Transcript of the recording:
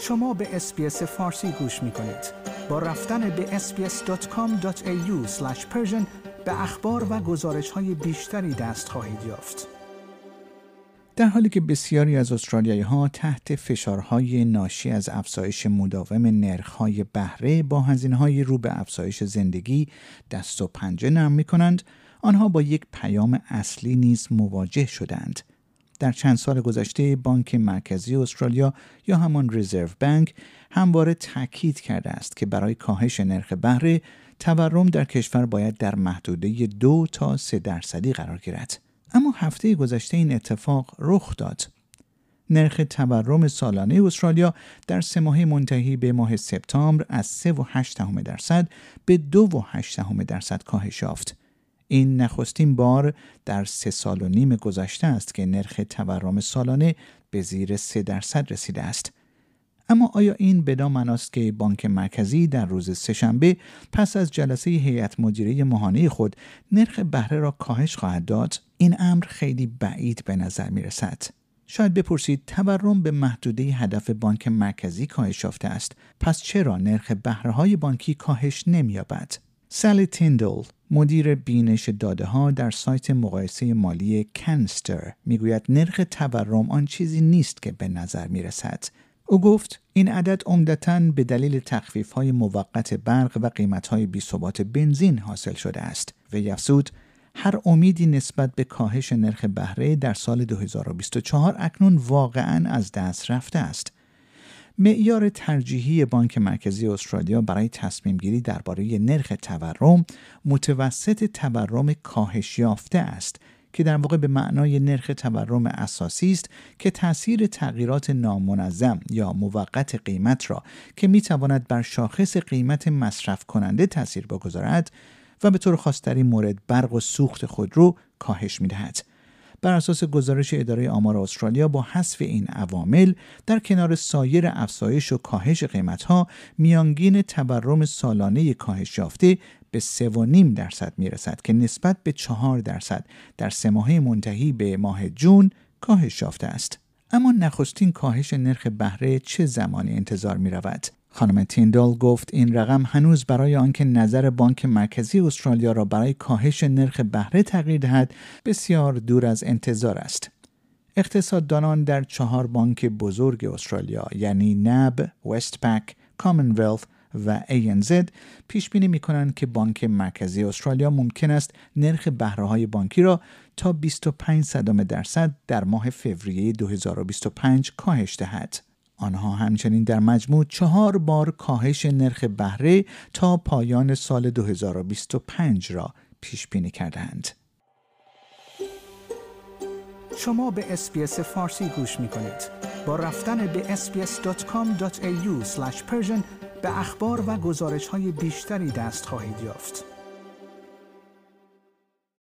شما به اسپیس فارسی گوش می کنید. با رفتن به sbs.com.au به اخبار و گزارش های بیشتری دست خواهید یافت. در حالی که بسیاری از استرالیایی ها تحت فشارهای ناشی از افزایش مداوم نرخهای بهره با هزینه‌های رو به افزایش زندگی دست و پنجه نرم می کنند، آنها با یک پیام اصلی نیز مواجه شدند – در چند سال گذشته بانک مرکزی استرالیا یا همان رزرو بانک همواره تاکید کرده است که برای کاهش نرخ بهره تورم در کشور باید در محدوده دو تا سه درصدی قرار گیرد اما هفته گذشته این اتفاق رخ داد نرخ تورم سالانه استرالیا در سه ماه منتهی به ماه سپتامبر از 3.8 درصد به 2.8 درصد کاهش یافت این نخستین بار در سه سال و نیم گذشته است که نرخ تورم سالانه به زیر سه درصد رسیده است. اما آیا این بدام مناست که بانک مرکزی در روز سهشنبه پس از جلسه هیئت مدیره ماهانه خود نرخ بهره را کاهش خواهد داد این امر خیلی بعید به نظر می رسد. شاید بپرسید تورم به محدوده هدف بانک مرکزی کاهش یافته است پس چرا نرخ بهره های بانکی کاهش نمییابد سالی تیندل مدیر بینش داده ها در سایت مقایسه مالی کنستر میگوید نرخ تورم آن چیزی نیست که به نظر می رسد. او گفت این عدد عمدتا به دلیل تخفیف های موقت برق و قیمت های بی ثبات بنزین حاصل شده است و افزود هر امیدی نسبت به کاهش نرخ بهره در سال 2024 اکنون واقعا از دست رفته است. معیار ترجیحی بانک مرکزی استرالیا برای تصمیم گیری درباره نرخ تورم متوسط تورم کاهش یافته است که در واقع به معنای نرخ تورم اساسی است که تاثیر تغییرات نامنظم یا موقت قیمت را که می تواند بر شاخص قیمت مصرف کننده تاثیر بگذارد و به طور این مورد برق و سوخت خودرو کاهش می دهد. بر اساس گزارش اداره آمار استرالیا با حذف این عوامل در کنار سایر افزایش و کاهش قیمتها میانگین تورم سالانه کاهش یافته به 3.5 درصد میرسد که نسبت به 4 درصد در سه ماهه منتهی به ماه جون کاهش یافته است. اما نخستین کاهش نرخ بهره چه زمانی انتظار می رود؟ خانم تیندال گفت این رقم هنوز برای آنکه نظر بانک مرکزی استرالیا را برای کاهش نرخ بهره تغییر دهد بسیار دور از انتظار است. اقتصاددانان در چهار بانک بزرگ استرالیا یعنی نب، وستپک، کامنولث و ANZ پیش بینی می کنند که بانک مرکزی استرالیا ممکن است نرخ بهره های بانکی را تا 25 درصد در ماه فوریه 2025 کاهش دهد. آنها همچنین در مجموع چهار بار کاهش نرخ بهره تا پایان سال 2025 را پیش بینی کردند. شما به اسپیس فارسی گوش می کنید. با رفتن به sbs.com.au به اخبار و گزارش های بیشتری دست خواهید یافت.